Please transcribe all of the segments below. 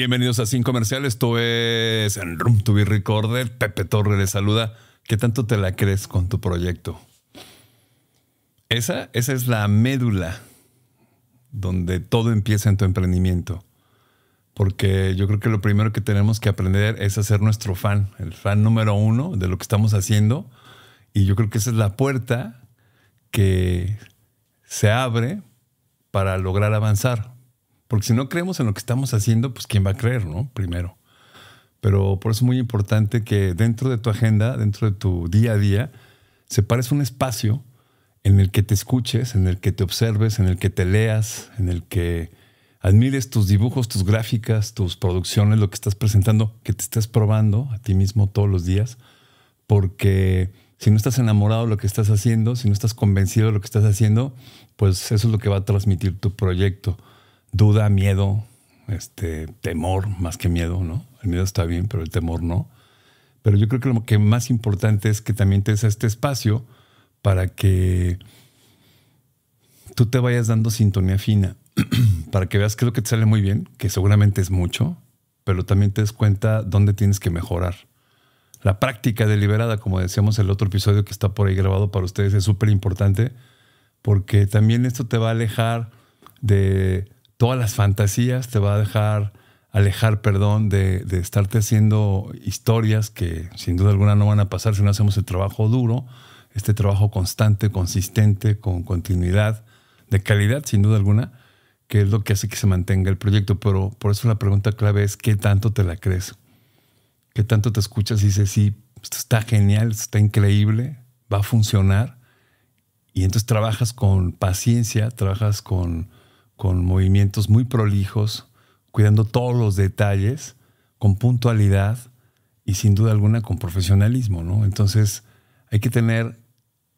Bienvenidos a Sin Comercial. Esto es en Room to be Recorded. Pepe Torre Le saluda. ¿Qué tanto te la crees con tu proyecto? Esa, esa es la médula donde todo empieza en tu emprendimiento. Porque yo creo que lo primero que tenemos que aprender es hacer nuestro fan, el fan número uno de lo que estamos haciendo. Y yo creo que esa es la puerta que se abre para lograr avanzar, porque si no creemos en lo que estamos haciendo, pues quién va a creer, ¿no? Primero. Pero por eso es muy importante que dentro de tu agenda, dentro de tu día a día, separes un espacio en el que te escuches, en el que te observes, en el que te leas, en el que admires tus dibujos, tus gráficas, tus producciones, lo que estás presentando, que te estás probando a ti mismo todos los días, porque si no estás enamorado de lo que estás haciendo, si no estás convencido de lo que estás haciendo, pues eso es lo que va a transmitir tu proyecto duda, miedo, este, temor, más que miedo, ¿no? El miedo está bien, pero el temor no. Pero yo creo que lo que más importante es que también te des este espacio para que tú te vayas dando sintonía fina, para que veas qué es lo que te sale muy bien, que seguramente es mucho, pero también te des cuenta dónde tienes que mejorar. La práctica deliberada, como decíamos el otro episodio que está por ahí grabado para ustedes, es súper importante porque también esto te va a alejar de todas las fantasías, te va a dejar alejar, perdón, de, de, estarte haciendo historias que sin duda alguna no van a pasar si no hacemos el trabajo duro, este trabajo constante, consistente, con continuidad, de calidad, sin duda alguna, que es lo que hace que se mantenga el proyecto. Pero por eso la pregunta clave es, ¿qué tanto te la crees? ¿Qué tanto te escuchas y dices, sí, está genial, está increíble, va a funcionar? Y entonces trabajas con paciencia, trabajas con con movimientos muy prolijos, cuidando todos los detalles, con puntualidad y sin duda alguna con profesionalismo, ¿no? Entonces hay que tener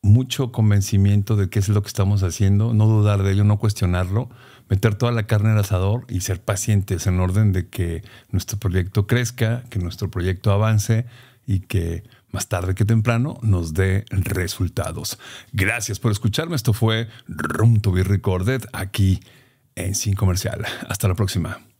mucho convencimiento de qué es lo que estamos haciendo, no dudar de ello, no cuestionarlo, meter toda la carne al asador y ser pacientes en orden de que nuestro proyecto crezca, que nuestro proyecto avance y que más tarde que temprano nos dé resultados. Gracias por escucharme. Esto fue Room to be Recorded aquí en Sin Comercial. Hasta la próxima.